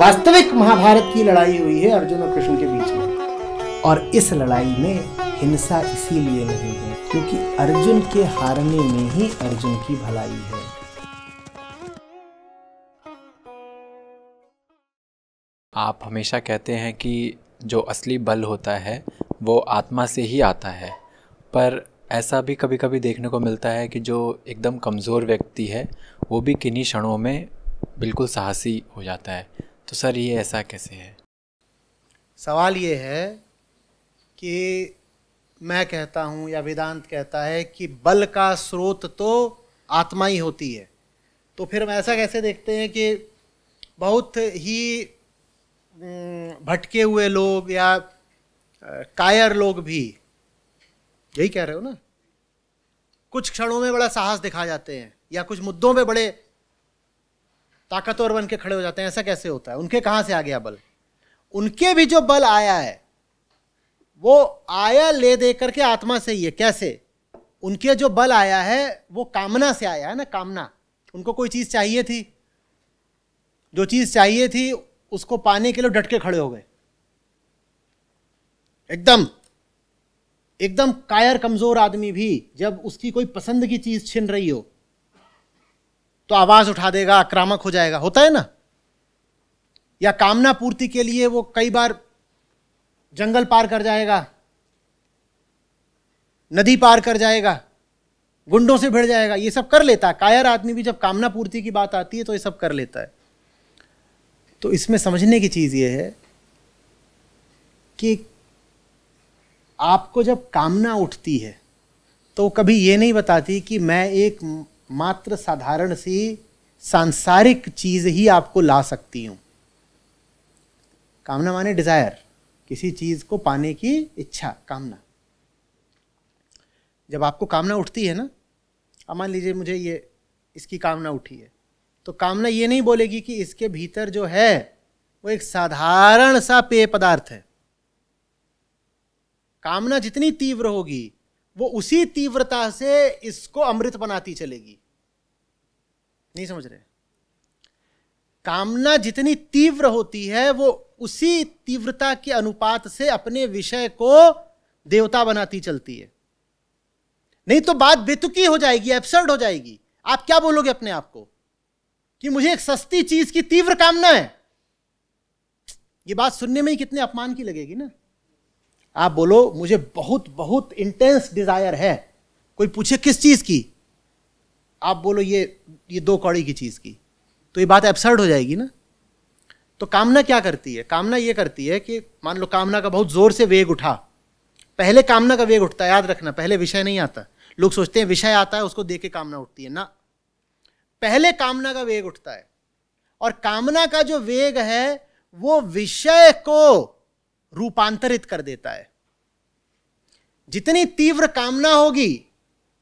वास्तविक महाभारत की लड़ाई हुई है अर्जुन और कृष्ण के बीच में और इस लड़ाई में हिंसा इसीलिए नहीं है क्योंकि अर्जुन के हारने में ही अर्जुन की भलाई है आप हमेशा कहते हैं कि जो असली बल होता है वो आत्मा से ही आता है पर ऐसा भी कभी कभी देखने को मिलता है कि जो एकदम कमज़ोर व्यक्ति है वो भी किन्हीं क्षणों में बिल्कुल साहसी हो जाता है तो सर ये ऐसा कैसे है सवाल ये है कि मैं कहता हूँ या वेदांत कहता है कि बल का स्रोत तो आत्मा ही होती है तो फिर हम ऐसा कैसे देखते हैं कि बहुत ही भटके हुए लोग या कायर लोग भी यही कह रहे हो ना कुछ क्षणों में बड़ा साहस दिखा जाते हैं या कुछ मुद्दों में बड़े ताकतवर बन के खड़े हो जाते हैं ऐसा कैसे होता है उनके कहां से आ गया बल उनके भी जो बल आया है वो आया ले दे करके आत्मा से ही है कैसे उनके जो बल आया है वो कामना से आया है ना कामना उनको कोई चीज़ चाहिए थी जो चीज़ चाहिए थी उसको पाने के लिए डट के खड़े हो गए एकदम एकदम कायर कमज़ोर आदमी भी जब उसकी कोई पसंद की चीज़ छिन रही हो तो आवाज उठा देगा आक्रामक हो जाएगा होता है ना या कामना पूर्ति के लिए वो कई बार जंगल पार कर जाएगा नदी पार कर जाएगा गुंडों से भिड़ जाएगा ये सब कर लेता है कायर आदमी भी जब कामना पूर्ति की बात आती है तो ये सब कर लेता है तो इसमें समझने की चीज़ ये है कि आपको जब कामना उठती है तो कभी ये नहीं बताती कि मैं एक मात्र साधारण सी सांसारिक चीज ही आपको ला सकती हूं कामना माने डिजायर किसी चीज को पाने की इच्छा कामना जब आपको कामना उठती है ना अब मान लीजिए मुझे ये इसकी कामना उठी है तो कामना ये नहीं बोलेगी कि इसके भीतर जो है वो एक साधारण सा पेय पदार्थ है कामना जितनी तीव्र होगी वो उसी तीव्रता से इसको अमृत बनाती चलेगी नहीं समझ रहे कामना जितनी तीव्र होती है वो उसी तीव्रता के अनुपात से अपने विषय को देवता बनाती चलती है नहीं तो बात बेतुकी हो जाएगी एब्सर्ड हो जाएगी आप क्या बोलोगे अपने आप को कि मुझे एक सस्ती चीज की तीव्र कामना है ये बात सुनने में ही कितने अपमान की लगेगी ना आप बोलो मुझे बहुत बहुत इंटेंस डिज़ायर है कोई पूछे किस चीज़ की आप बोलो ये ये दो कौड़ी की चीज़ की तो ये बात एब्सर्ड हो जाएगी ना तो कामना क्या करती है कामना ये करती है कि मान लो कामना का बहुत ज़ोर से वेग उठा पहले कामना का वेग उठता है याद रखना पहले विषय नहीं आता लोग सोचते हैं विषय आता है उसको देख के कामना उठती है ना पहले कामना का वेग उठता है और कामना का जो वेग है वो विषय को रूपांतरित कर देता है जितनी तीव्र कामना होगी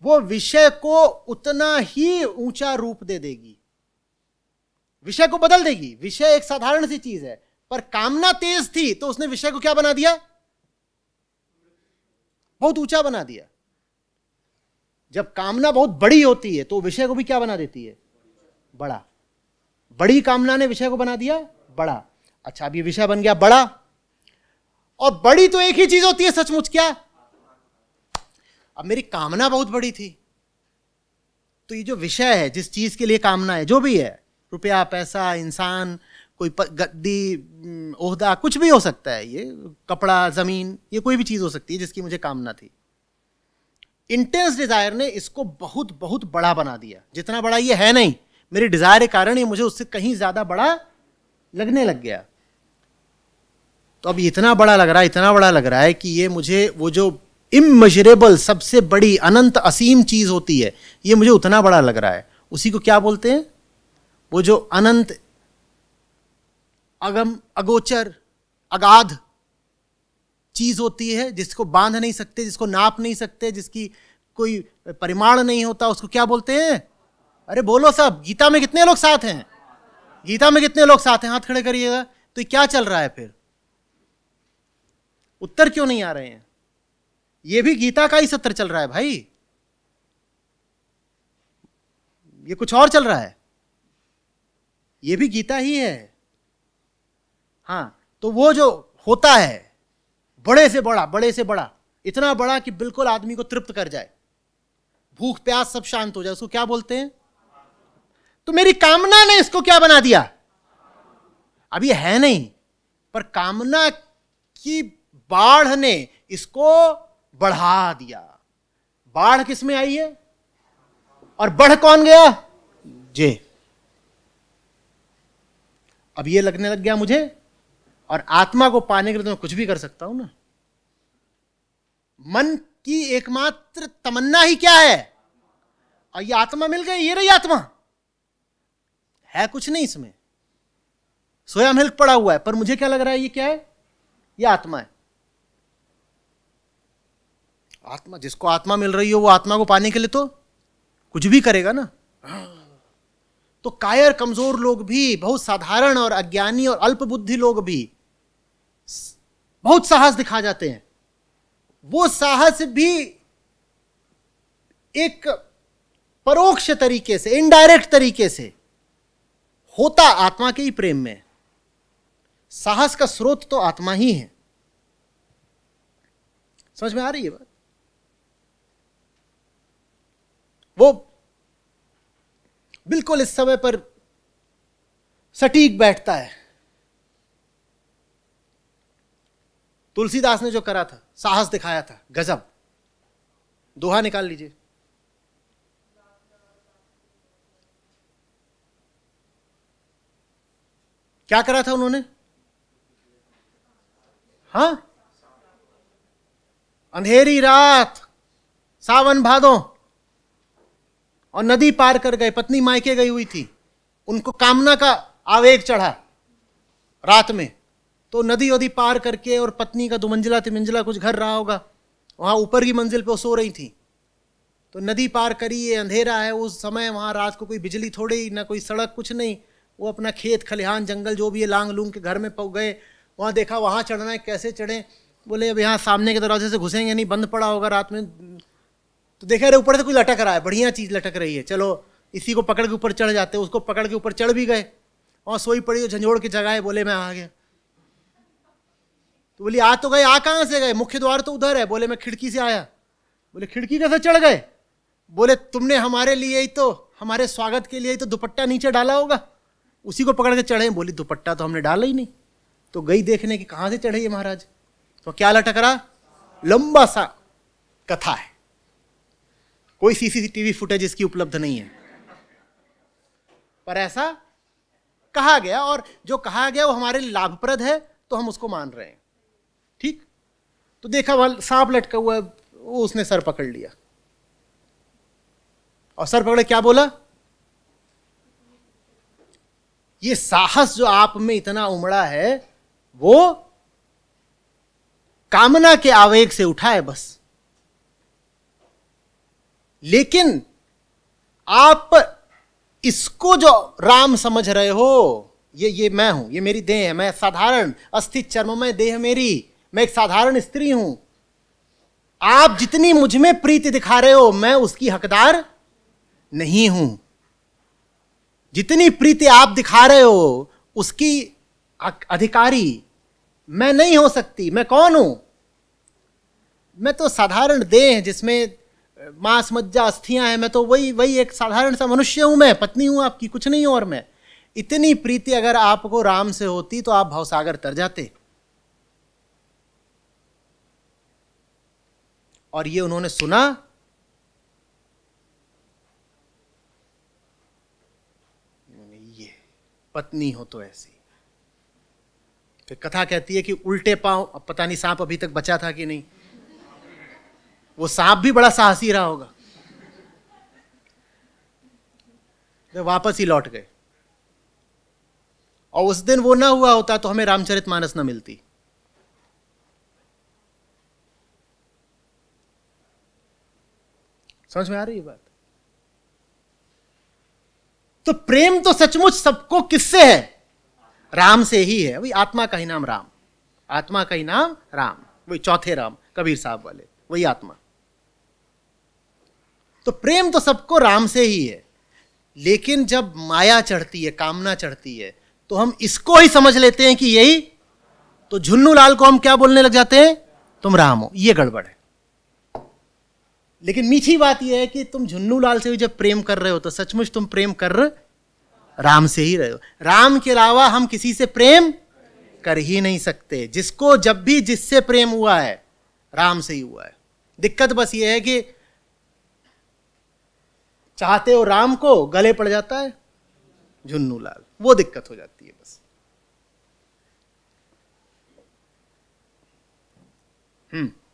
वो विषय को उतना ही ऊंचा रूप दे देगी विषय को बदल देगी विषय एक साधारण सी चीज है पर कामना तेज थी तो उसने विषय को क्या बना दिया बहुत ऊंचा बना दिया जब कामना बहुत बड़ी होती है तो विषय को भी क्या बना देती है बड़ा बड़ी कामना ने विषय को बना दिया बड़ा अच्छा अब ये विषय बन गया बड़ा और बड़ी तो एक ही चीज होती है सचमुच क्या अब मेरी कामना बहुत बड़ी थी तो ये जो विषय है जिस चीज के लिए कामना है जो भी है रुपया पैसा इंसान कोई गद्दी ओहदा कुछ भी हो सकता है ये कपड़ा ज़मीन ये कोई भी चीज़ हो सकती है जिसकी मुझे कामना थी इंटेंस डिज़ायर ने इसको बहुत बहुत बड़ा बना दिया जितना बड़ा ये है नहीं मेरी डिज़ायर के कारण ये मुझे उससे कहीं ज़्यादा बड़ा लगने लग गया तो अब इतना बड़ा लग रहा है इतना बड़ा लग रहा है कि ये मुझे वो जो इमेजरेबल सबसे बड़ी अनंत असीम चीज़ होती है ये मुझे उतना बड़ा लग रहा है उसी को क्या बोलते हैं वो जो अनंत अगम अगोचर अगाध चीज़ होती है जिसको बांध नहीं सकते जिसको नाप नहीं सकते जिसकी कोई परिमाण नहीं होता उसको क्या बोलते हैं अरे बोलो सब गीता में कितने लोग साथ हैं गीता में कितने लोग साथ हैं हाथ खड़े करिएगा तो क्या चल रहा है फिर उत्तर क्यों नहीं आ रहे हैं ये भी गीता का ही सत्र चल रहा है भाई ये कुछ और चल रहा है ये भी गीता ही है हाँ तो वो जो होता है बड़े से बड़ा बड़े से बड़ा इतना बड़ा कि बिल्कुल आदमी को तृप्त कर जाए भूख प्यास सब शांत हो जाए उसको क्या बोलते हैं तो मेरी कामना ने इसको क्या बना दिया अभी है नहीं पर कामना की बाढ़ ने इसको बढ़ा दिया बाढ़ किस में आई है और बढ़ कौन गया जे अब ये लगने लग गया मुझे और आत्मा को पाने के लिए तो मैं कुछ भी कर सकता हूं ना मन की एकमात्र तमन्ना ही क्या है और ये आत्मा मिल गई ये रही आत्मा है कुछ नहीं इसमें सोया मिल्क पड़ा हुआ है पर मुझे क्या लग रहा है ये क्या है ये आत्मा है आत्मा जिसको आत्मा मिल रही हो वो आत्मा को पाने के लिए तो कुछ भी करेगा ना तो कायर कमजोर लोग भी बहुत साधारण और अज्ञानी और अल्प बुद्धि लोग भी बहुत साहस दिखा जाते हैं वो साहस भी एक परोक्ष तरीके से इनडायरेक्ट तरीके से होता आत्मा के ही प्रेम में साहस का स्रोत तो आत्मा ही है समझ में आ रही है बात बिल्कुल इस समय पर सटीक बैठता है तुलसीदास ने जो करा था साहस दिखाया था गजब दोहा निकाल लीजिए क्या करा था उन्होंने हाँ अंधेरी रात सावन भादों और नदी पार कर गए पत्नी मायके गई हुई थी उनको कामना का आवेग चढ़ा रात में तो नदी वदी पार करके और पत्नी का दो मंजिला तिमंजिला कुछ घर रहा होगा वहाँ ऊपर की मंजिल पे वो सो रही थी तो नदी पार करी ये अंधेरा है उस समय वहाँ रात को कोई बिजली थोड़ी ना कोई सड़क कुछ नहीं वो अपना खेत खलिहान जंगल जो भी है लांग लूंग के घर में पक गए वहाँ देखा वहाँ चढ़ना है कैसे चढ़ें बोले अब यहाँ सामने के दरवाजे से घुसेंगे नहीं बंद पड़ा होगा रात में तो देखा अरे ऊपर से कुछ लटक रहा है बढ़िया चीज़ लटक रही है चलो इसी को पकड़ के ऊपर चढ़ जाते उसको पकड़ के ऊपर चढ़ भी गए और सोई पड़ी तो झंझोड़ के जगाए बोले मैं आ गया तो बोली आ तो गए आ कहाँ से गए मुख्य द्वार तो उधर है बोले मैं खिड़की से आया बोले खिड़की कैसे चढ़ गए बोले तुमने हमारे लिए ही तो हमारे स्वागत के लिए ही तो दुपट्टा नीचे डाला होगा उसी को पकड़ के चढ़े बोली दुपट्टा तो हमने डाला ही नहीं तो गई देखने की कहाँ से चढ़े ये महाराज तो क्या लटक रहा लंबा सा कथा है कोई सीसीटीवी फुटेज इसकी उपलब्ध नहीं है पर ऐसा कहा गया और जो कहा गया वो हमारे लिए लाभप्रद है तो हम उसको मान रहे हैं ठीक तो देखा वाल सांप लटका हुआ वो उसने सर पकड़ लिया और सर पकड़े क्या बोला ये साहस जो आप में इतना उमड़ा है वो कामना के आवेग से उठा है बस लेकिन आप इसको जो राम समझ रहे हो ये ये मैं हूं ये मेरी देह है मैं साधारण अस्थि चर्म में देह मेरी मैं एक साधारण स्त्री हूं आप जितनी मुझ में प्रीति दिखा रहे हो मैं उसकी हकदार नहीं हूं जितनी प्रीति आप दिखा रहे हो उसकी अधिकारी मैं नहीं हो सकती मैं कौन हूं मैं तो साधारण देह जिसमें मांस मज्जा अस्थियां हैं मैं तो वही वही एक साधारण सा मनुष्य हूं मैं पत्नी हूं आपकी कुछ नहीं और मैं इतनी प्रीति अगर आपको राम से होती तो आप भवसागर तर जाते और ये उन्होंने सुना ये पत्नी हो तो ऐसी फिर कथा कहती है कि उल्टे पांव पता नहीं सांप अभी तक बचा था कि नहीं वो सांप भी बड़ा साहसी रहा होगा तो वापस ही लौट गए और उस दिन वो ना हुआ होता तो हमें रामचरित मानस ना मिलती समझ में आ रही है बात तो प्रेम तो सचमुच सबको किससे है राम से ही है वही आत्मा का ही नाम राम आत्मा का ही नाम राम वही चौथे राम कबीर साहब वाले वही आत्मा तो प्रेम तो सबको राम से ही है लेकिन जब माया चढ़ती है कामना चढ़ती है तो हम इसको ही समझ लेते हैं कि यही तो झुन्नू लाल को हम क्या बोलने लग जाते हैं तुम राम हो ये गड़बड़ है लेकिन मीठी बात यह है कि तुम झुन्नू लाल से भी जब प्रेम कर रहे हो तो सचमुच तुम प्रेम कर राम से ही रहे हो राम के अलावा हम किसी से प्रेम कर ही नहीं सकते जिसको जब भी जिससे प्रेम हुआ है राम से ही हुआ है दिक्कत बस ये है कि चाहते हो राम को गले पड़ जाता है झुन्नू लाल वो दिक्कत हो जाती है बस हम्म